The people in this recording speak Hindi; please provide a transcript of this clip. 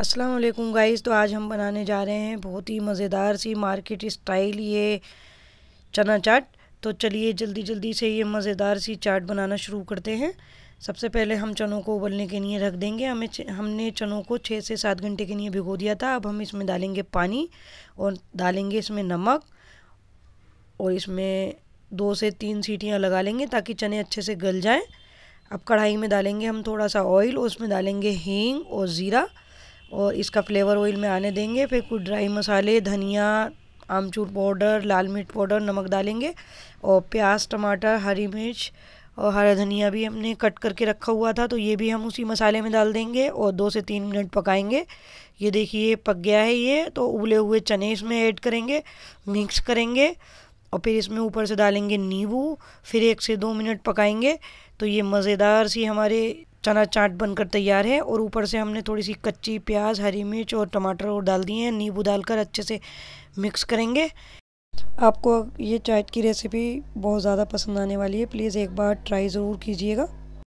अस्सलाम वालेकुम गाइस तो आज हम बनाने जा रहे हैं बहुत ही मज़ेदार सी मार्केट स्टाइल ये चना चाट तो चलिए जल्दी जल्दी से ये मज़ेदार सी चाट बनाना शुरू करते हैं सबसे पहले हम चनों को उबलने के लिए रख देंगे हमें हमने चनों को छः से सात घंटे के लिए भिगो दिया था अब हम इसमें डालेंगे पानी और डालेंगे इसमें नमक और इसमें दो से तीन सीटियाँ लगा लेंगे ताकि चने अच्छे से गल जाएँ अब कढ़ाई में डालेंगे हम थोड़ा सा ऑयल और उसमें डालेंगे हींग और ज़ीरा और इसका फ्लेवर ऑयल में आने देंगे फिर कुछ ड्राई मसाले धनिया आमचूर पाउडर लाल मिर्च पाउडर नमक डालेंगे और प्याज टमाटर हरी मिर्च और हरा धनिया भी हमने कट करके रखा हुआ था तो ये भी हम उसी मसाले में डाल देंगे और दो से तीन मिनट पकाएंगे ये देखिए पक गया है ये तो उबले हुए चने इसमें ऐड करेंगे मिक्स करेंगे और फिर इसमें ऊपर से डालेंगे नींबू फिर एक से दो मिनट पकाएंगे तो ये मज़ेदार सी हमारे चना चाट बनकर तैयार है और ऊपर से हमने थोड़ी सी कच्ची प्याज हरी मिर्च और टमाटर और डाल दिए हैं नींबू डालकर अच्छे से मिक्स करेंगे आपको ये चाट की रेसिपी बहुत ज़्यादा पसंद आने वाली है प्लीज़ एक बार ट्राई ज़रूर कीजिएगा